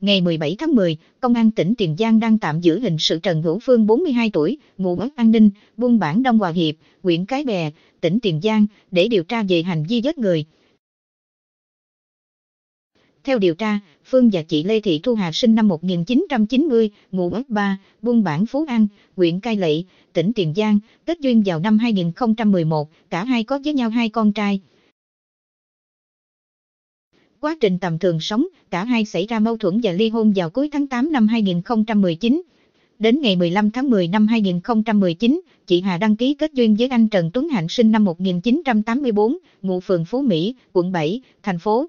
Ngày 17 tháng 10, Công an tỉnh Tiền Giang đang tạm giữ hình sự Trần Hữu Phương 42 tuổi, ngụ ở An Ninh, buôn bản Đông Hòa Hiệp, huyện Cái Bè, tỉnh Tiền Giang, để điều tra về hành vi giết người. Theo điều tra, Phương và chị Lê Thị Thu Hà sinh năm 1990, ngụ ấp 3, buôn bản Phú An, huyện Cai Lậy, tỉnh Tiền Giang, kết duyên vào năm 2011, cả hai có với nhau hai con trai. Quá trình tầm thường sống, cả hai xảy ra mâu thuẫn và ly hôn vào cuối tháng 8 năm 2019. Đến ngày 15 tháng 10 năm 2019, chị Hà đăng ký kết duyên với anh Trần Tuấn Hạnh sinh năm 1984, ngụ phường Phú Mỹ, quận 7, thành phố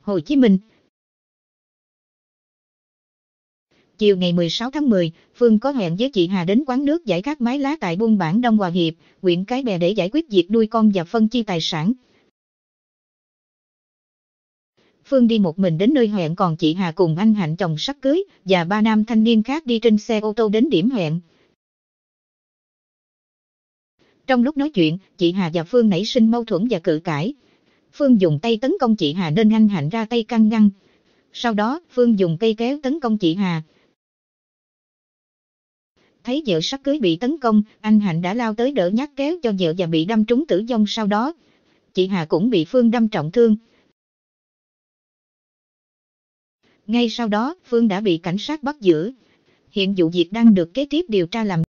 Hồ Chí Minh. Chiều ngày 16 tháng 10, Phương có hẹn với chị Hà đến quán nước giải khát mái lá tại buôn bản Đông Hòa Hiệp, huyện Cái Bè để giải quyết việc nuôi con và phân chia tài sản. Phương đi một mình đến nơi hẹn còn chị Hà cùng anh Hạnh chồng sắp cưới và ba nam thanh niên khác đi trên xe ô tô đến điểm hẹn. Trong lúc nói chuyện, chị Hà và Phương nảy sinh mâu thuẫn và cự cãi. Phương dùng tay tấn công chị Hà nên anh Hạnh ra tay căng ngăn. Sau đó, Phương dùng cây kéo tấn công chị Hà. Thấy vợ sắp cưới bị tấn công, anh Hạnh đã lao tới đỡ nhát kéo cho vợ và bị đâm trúng tử vong sau đó. Chị Hà cũng bị Phương đâm trọng thương. Ngay sau đó, Phương đã bị cảnh sát bắt giữ. Hiện vụ việc đang được kế tiếp điều tra làm